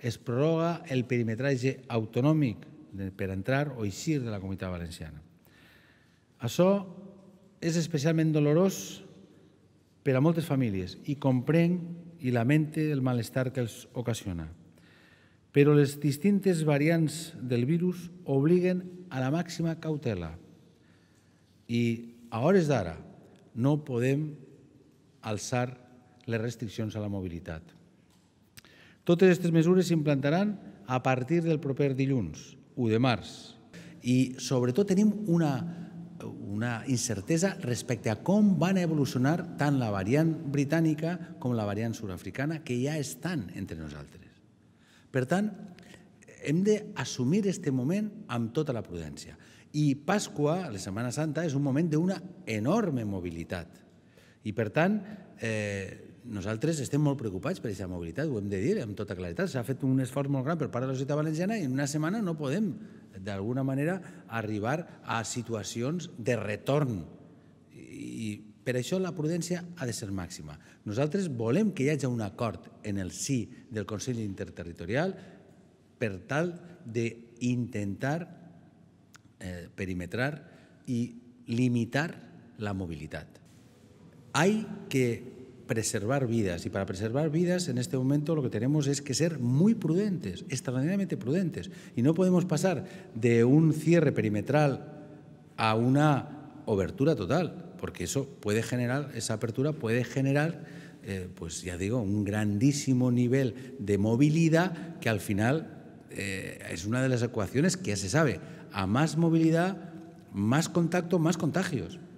es prorroga el perimetratge autonòmic per entrar o eixir de la comunitat valenciana. Això és especialment dolorós per a moltes famílies i comprenc i lamente el malestar que els ocasiona. Però les distintes variants del virus obliguen a la màxima cautela i a hores d'ara no podem alçar les restriccions a la mobilitat. Totes aquestes mesures s'implantaran a partir del proper dilluns, 1 de març. I sobretot tenim una, una incertesa respecte a com van evolucionar tant la variant britànica com la variant surafricana, que ja estan entre nosaltres. Per tant, hem d'assumir aquest moment amb tota la prudència. I Pasqua, la Setmana Santa, és un moment d'una enorme mobilitat. I, per tant, eh, nosaltres estem molt preocupats per aquesta mobilitat, ho hem de dir amb tota claretat. S'ha fet un esforç molt gran per part de la societat valenciana i en una setmana no podem, d'alguna manera, arribar a situacions de retorn. I per això la prudència ha de ser màxima. Nosaltres volem que hi hagi un acord en el sí del Consell Interterritorial per tal d'intentar eh, perimetrar i limitar la mobilitat. Hay que preservar vidas. Y para preservar vidas, en este momento lo que tenemos es que ser muy prudentes, extraordinariamente prudentes. Y no podemos pasar de un cierre perimetral a una obertura total, porque eso puede generar, esa apertura puede generar, eh, pues ya digo, un grandísimo nivel de movilidad que al final eh, es una de las ecuaciones que ya se sabe. A más movilidad, más contacto, más contagios.